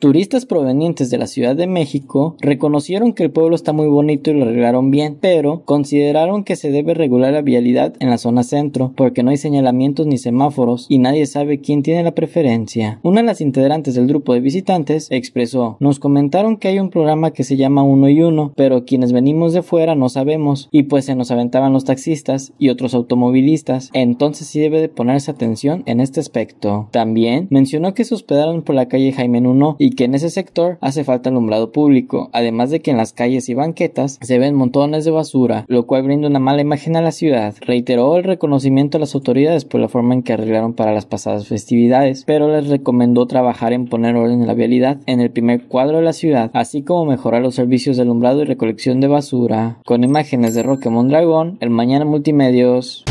Turistas provenientes de la Ciudad de México reconocieron que el pueblo está muy bonito y lo arreglaron bien, pero consideraron que se debe regular la vialidad en la zona centro, porque no hay señalamientos ni semáforos y nadie sabe quién tiene la preferencia. Una de las integrantes del grupo de visitantes expresó, nos comentaron que hay un programa que se llama Uno y Uno, pero quienes venimos de fuera no sabemos, y pues se nos aventaban los taxistas y otros automovilistas, entonces sí debe de ponerse atención en este aspecto. También mencionó que se hospedaron por la calle Jaime 1. y que en ese sector hace falta alumbrado público, además de que en las calles y banquetas se ven montones de basura, lo cual brinda una mala imagen a la ciudad. Reiteró el reconocimiento a las autoridades por la forma en que arreglaron para las pasadas festividades, pero les recomendó trabajar en poner orden en la vialidad en el primer cuadro de la ciudad, así como mejorar los servicios de alumbrado y recolección de basura. Con imágenes de Roque Dragon, el Mañana Multimedios.